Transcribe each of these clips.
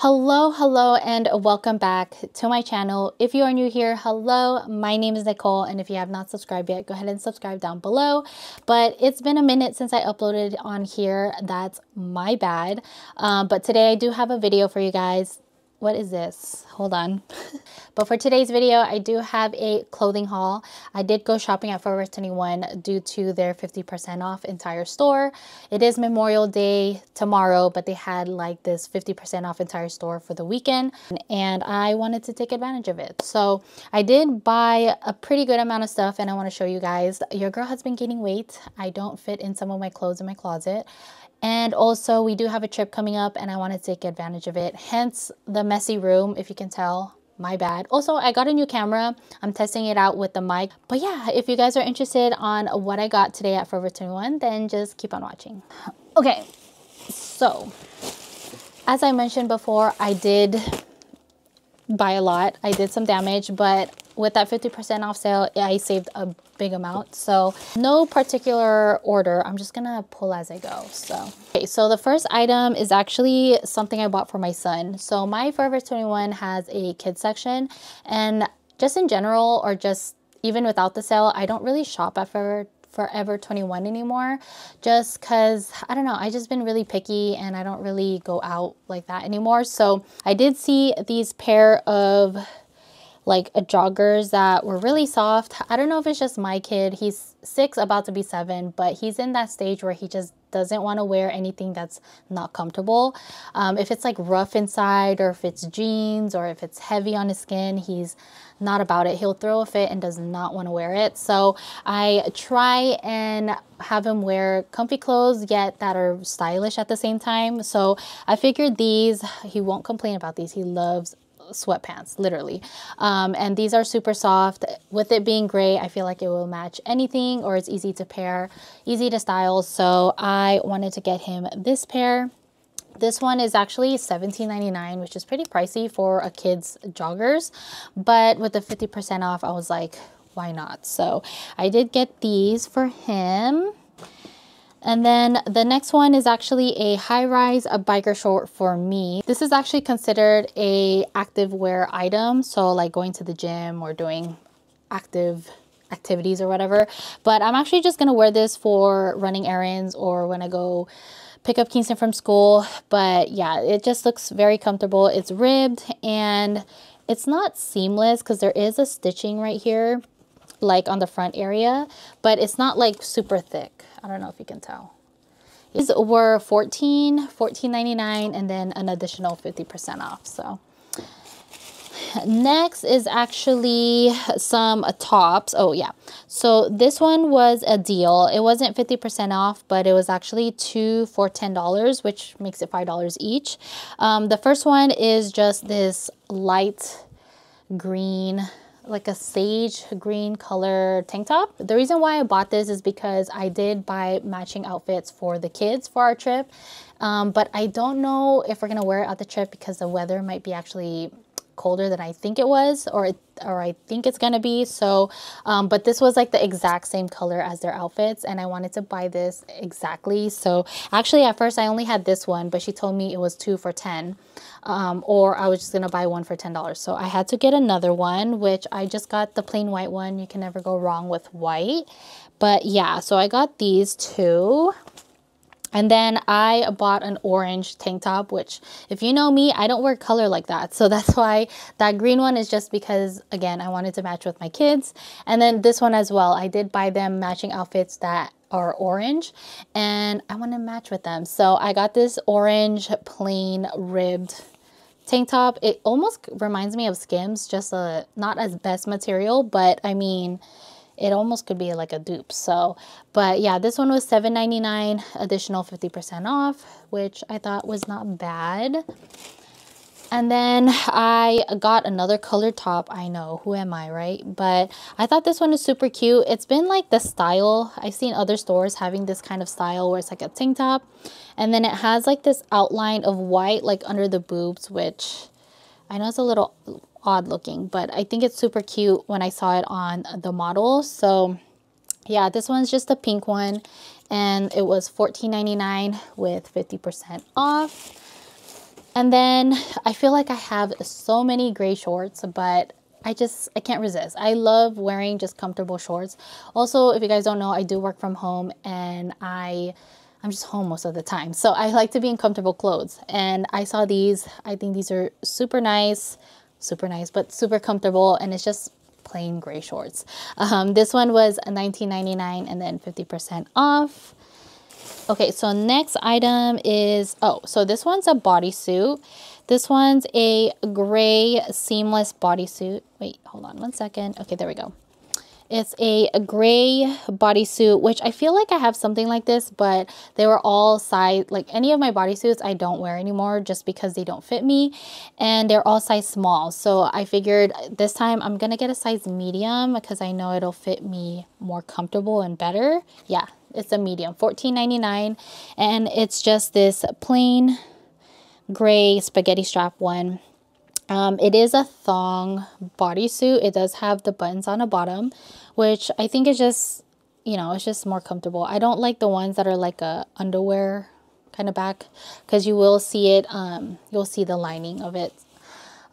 Hello, hello, and welcome back to my channel. If you are new here, hello, my name is Nicole, and if you have not subscribed yet, go ahead and subscribe down below. But it's been a minute since I uploaded on here, that's my bad. Um, but today I do have a video for you guys what is this? Hold on. but for today's video, I do have a clothing haul. I did go shopping at Forever 21 due to their 50% off entire store. It is Memorial Day tomorrow, but they had like this 50% off entire store for the weekend and I wanted to take advantage of it. So I did buy a pretty good amount of stuff and I want to show you guys. Your girl has been gaining weight. I don't fit in some of my clothes in my closet and also we do have a trip coming up and I want to take advantage of it. Hence the messy room, if you can tell, my bad. Also, I got a new camera. I'm testing it out with the mic. But yeah, if you guys are interested on what I got today at Forever 21, then just keep on watching. Okay, so as I mentioned before, I did buy a lot. I did some damage, but with that 50% off sale, I saved a big amount. So no particular order. I'm just gonna pull as I go. So, okay, so the first item is actually something I bought for my son. So my Forever 21 has a kids section and just in general, or just even without the sale, I don't really shop at Forever forever 21 anymore just because i don't know i just been really picky and i don't really go out like that anymore so i did see these pair of like joggers that were really soft. I don't know if it's just my kid. He's six, about to be seven, but he's in that stage where he just doesn't want to wear anything that's not comfortable. Um, if it's like rough inside, or if it's jeans, or if it's heavy on his skin, he's not about it. He'll throw a fit and does not want to wear it. So I try and have him wear comfy clothes yet that are stylish at the same time. So I figured these, he won't complain about these. He loves sweatpants, literally. Um, and these are super soft. With it being gray, I feel like it will match anything or it's easy to pair, easy to style. So I wanted to get him this pair. This one is actually $17.99, which is pretty pricey for a kid's joggers. But with the 50% off, I was like, why not? So I did get these for him. And then the next one is actually a high rise, a biker short for me. This is actually considered a active wear item. So like going to the gym or doing active activities or whatever. But I'm actually just going to wear this for running errands or when I go pick up Kingston from school. But yeah, it just looks very comfortable. It's ribbed and it's not seamless because there is a stitching right here like on the front area, but it's not like super thick. I don't know if you can tell. These were 14, 14.99, and then an additional 50% off. So next is actually some uh, tops oh yeah so this one was a deal it wasn't 50% off but it was actually two for ten dollars which makes it five dollars each um, the first one is just this light green like a sage green color tank top. The reason why I bought this is because I did buy matching outfits for the kids for our trip. Um, but I don't know if we're gonna wear it at the trip because the weather might be actually colder than I think it was or it, or I think it's gonna be so um, but this was like the exact same color as their outfits and I wanted to buy this exactly so actually at first I only had this one but she told me it was two for ten um, or I was just going to buy one for $10. So I had to get another one, which I just got the plain white one. You can never go wrong with white. But yeah, so I got these two. And then I bought an orange tank top, which, if you know me, I don't wear color like that. So that's why that green one is just because, again, I wanted to match with my kids. And then this one as well. I did buy them matching outfits that are orange and I want to match with them. So I got this orange plain ribbed tank top. It almost reminds me of Skims, just a uh, not as best material, but I mean, it almost could be like a dupe. So, but yeah, this one was $7.99, additional 50% off, which I thought was not bad. And then I got another colored top. I know, who am I, right? But I thought this one is super cute. It's been like the style. I've seen other stores having this kind of style where it's like a tank top. And then it has like this outline of white like under the boobs, which I know it's a little odd looking, but I think it's super cute when I saw it on the model. So yeah, this one's just a pink one and it was $14.99 with 50% off. And then I feel like I have so many gray shorts, but I just I can't resist. I love wearing just comfortable shorts. Also, if you guys don't know, I do work from home and I I'm just home most of the time. So I like to be in comfortable clothes. And I saw these. I think these are super nice, super nice, but super comfortable and it's just plain gray shorts. Um, this one was $19.99 and then 50% off. Okay, so next item is, oh, so this one's a bodysuit. This one's a gray seamless bodysuit. Wait, hold on one second. Okay, there we go. It's a, gray bodysuit, which I feel like I have something like this, but they were all size, like any of my bodysuits I don't wear anymore just because they don't fit me. And they're all size small. So I figured this time I'm going to get a size medium because I know it'll fit me more comfortable and better. Yeah, it's a medium, $14.99. And it's just this plain gray spaghetti strap one um, it is a thong bodysuit. It does have the buttons on the bottom, which I think is just, you know, it's just more comfortable. I don't like the ones that are like a underwear kind of back because you will see it, um, you'll see the lining of it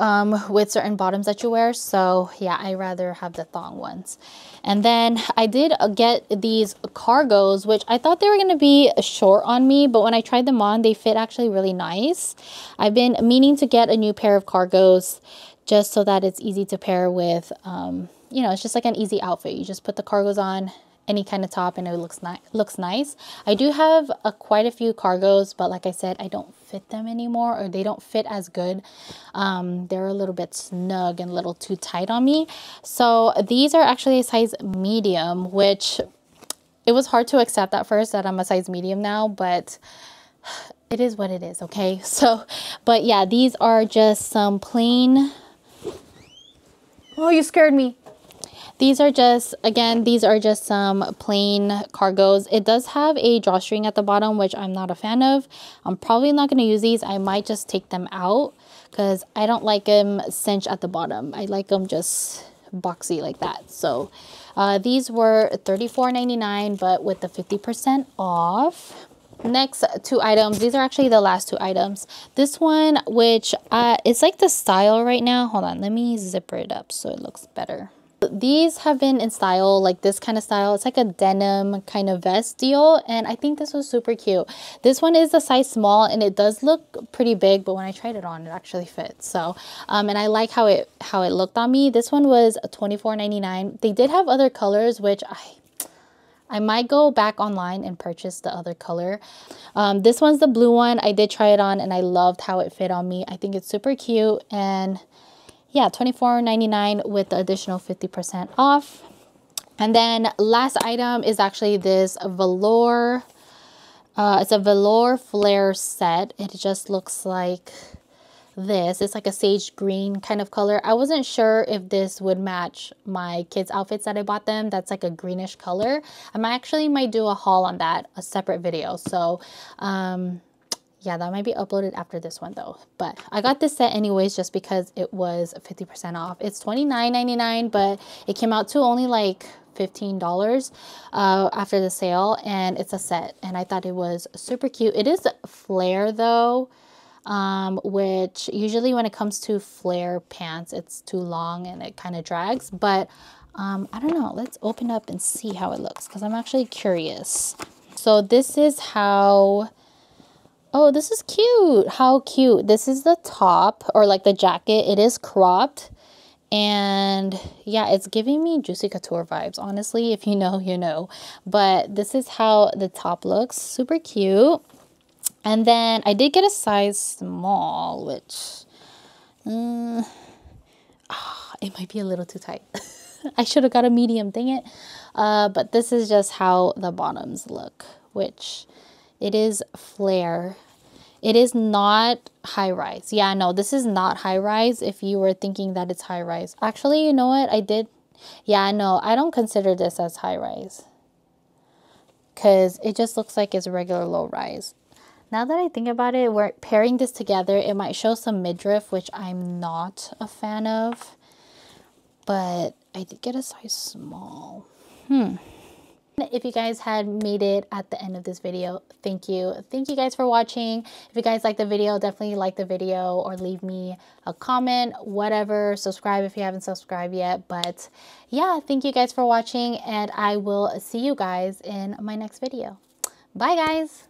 um, with certain bottoms that you wear. So yeah, I rather have the thong ones. And then I did uh, get these cargos, which I thought they were going to be short on me, but when I tried them on, they fit actually really nice. I've been meaning to get a new pair of cargos just so that it's easy to pair with, um, you know, it's just like an easy outfit. You just put the cargos on, any kind of top and it looks nice looks nice i do have a, quite a few cargos but like i said i don't fit them anymore or they don't fit as good um, they're a little bit snug and a little too tight on me so these are actually a size medium which it was hard to accept at first that i'm a size medium now but it is what it is okay so but yeah these are just some plain oh you scared me these are just, again, these are just some plain cargoes. It does have a drawstring at the bottom, which I'm not a fan of. I'm probably not going to use these. I might just take them out because I don't like them cinch at the bottom. I like them just boxy like that. So uh, these were $34.99, but with the 50% off. Next two items. These are actually the last two items. This one, which uh, it's like the style right now. Hold on, let me zipper it up so it looks better. These have been in style, like this kind of style. It's like a denim kind of vest deal. And I think this was super cute. This one is a size small and it does look pretty big, but when I tried it on, it actually fits. So, um, and I like how it, how it looked on me. This one was $24.99. They did have other colors, which I I might go back online and purchase the other color. Um, this one's the blue one. I did try it on and I loved how it fit on me. I think it's super cute and yeah, $24.99 with the additional 50% off. And then last item is actually this velour. Uh, it's a velour flare set. It just looks like this. It's like a sage green kind of color. I wasn't sure if this would match my kids' outfits that I bought them. That's like a greenish color. I am actually might do a haul on that, a separate video. So um, yeah, that might be uploaded after this one though. But I got this set anyways just because it was 50% off. It's $29.99, but it came out to only like $15 uh, after the sale and it's a set and I thought it was super cute. It is flare though, um, which usually when it comes to flare pants, it's too long and it kind of drags. But um, I don't know, let's open up and see how it looks because I'm actually curious. So this is how Oh, this is cute. How cute. This is the top or like the jacket. It is cropped. And yeah, it's giving me Juicy Couture vibes. Honestly, if you know, you know. But this is how the top looks. Super cute. And then I did get a size small, which um, oh, it might be a little too tight. I should have got a medium, dang it. Uh, but this is just how the bottoms look, which it is flare. It is not high rise. Yeah, no, this is not high rise if you were thinking that it's high rise. Actually, you know what? I did. Yeah, no, I don't consider this as high rise because it just looks like it's regular low rise. Now that I think about it, we're pairing this together. It might show some midriff, which I'm not a fan of, but I did get a size small. Hmm if you guys had made it at the end of this video. Thank you. Thank you guys for watching. If you guys like the video, definitely like the video or leave me a comment, whatever. Subscribe if you haven't subscribed yet. But yeah, thank you guys for watching and I will see you guys in my next video. Bye guys.